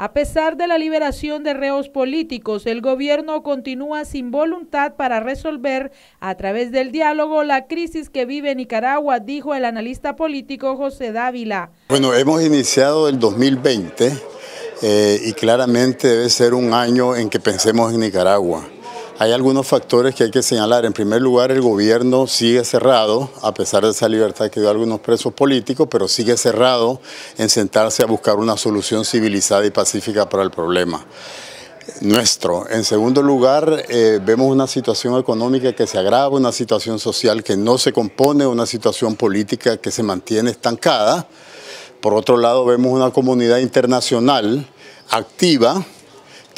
A pesar de la liberación de reos políticos, el gobierno continúa sin voluntad para resolver a través del diálogo la crisis que vive Nicaragua, dijo el analista político José Dávila. Bueno, hemos iniciado el 2020 eh, y claramente debe ser un año en que pensemos en Nicaragua. Hay algunos factores que hay que señalar. En primer lugar, el gobierno sigue cerrado, a pesar de esa libertad que dio algunos presos políticos, pero sigue cerrado en sentarse a buscar una solución civilizada y pacífica para el problema nuestro. En segundo lugar, eh, vemos una situación económica que se agrava, una situación social que no se compone, una situación política que se mantiene estancada. Por otro lado, vemos una comunidad internacional activa,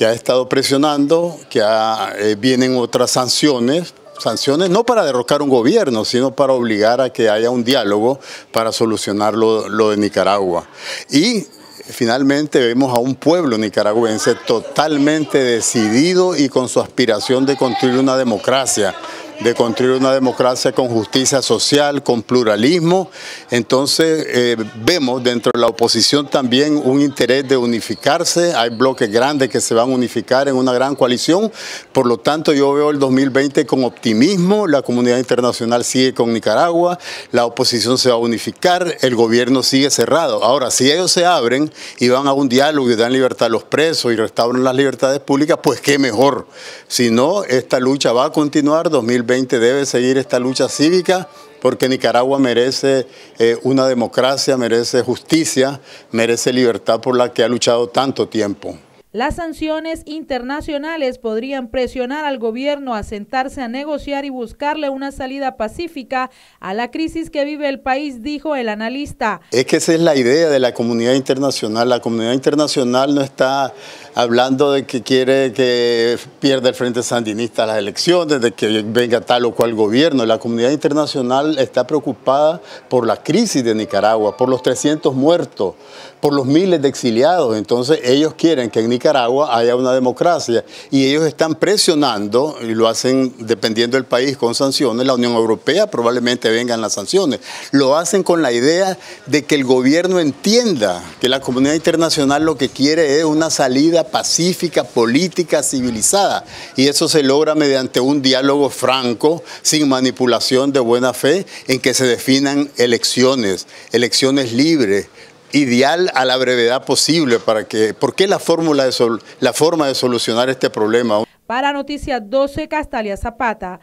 que ha estado presionando, que eh, vienen otras sanciones, sanciones no para derrocar un gobierno, sino para obligar a que haya un diálogo para solucionar lo de Nicaragua. Y finalmente vemos a un pueblo nicaragüense totalmente decidido y con su aspiración de construir una democracia de construir una democracia con justicia social, con pluralismo. Entonces eh, vemos dentro de la oposición también un interés de unificarse, hay bloques grandes que se van a unificar en una gran coalición, por lo tanto yo veo el 2020 con optimismo, la comunidad internacional sigue con Nicaragua, la oposición se va a unificar, el gobierno sigue cerrado. Ahora, si ellos se abren y van a un diálogo y dan libertad a los presos y restauran las libertades públicas, pues qué mejor. Si no, esta lucha va a continuar 2020 debe seguir esta lucha cívica porque Nicaragua merece eh, una democracia, merece justicia, merece libertad por la que ha luchado tanto tiempo. Las sanciones internacionales podrían presionar al gobierno a sentarse a negociar y buscarle una salida pacífica a la crisis que vive el país, dijo el analista. Es que esa es la idea de la comunidad internacional. La comunidad internacional no está hablando de que quiere que pierda el Frente Sandinista las elecciones, de que venga tal o cual gobierno. La comunidad internacional está preocupada por la crisis de Nicaragua, por los 300 muertos, por los miles de exiliados. Entonces ellos quieren que en Nicaragua haya una democracia y ellos están presionando, y lo hacen dependiendo del país con sanciones, la Unión Europea probablemente vengan las sanciones. Lo hacen con la idea de que el gobierno entienda que la comunidad internacional lo que quiere es una salida pacífica, política, civilizada. Y eso se logra mediante un diálogo franco, sin manipulación de buena fe, en que se definan elecciones, elecciones libres, ideal a la brevedad posible para que, porque la fórmula de la forma de solucionar este problema. Para Noticias 12, Castalia Zapata.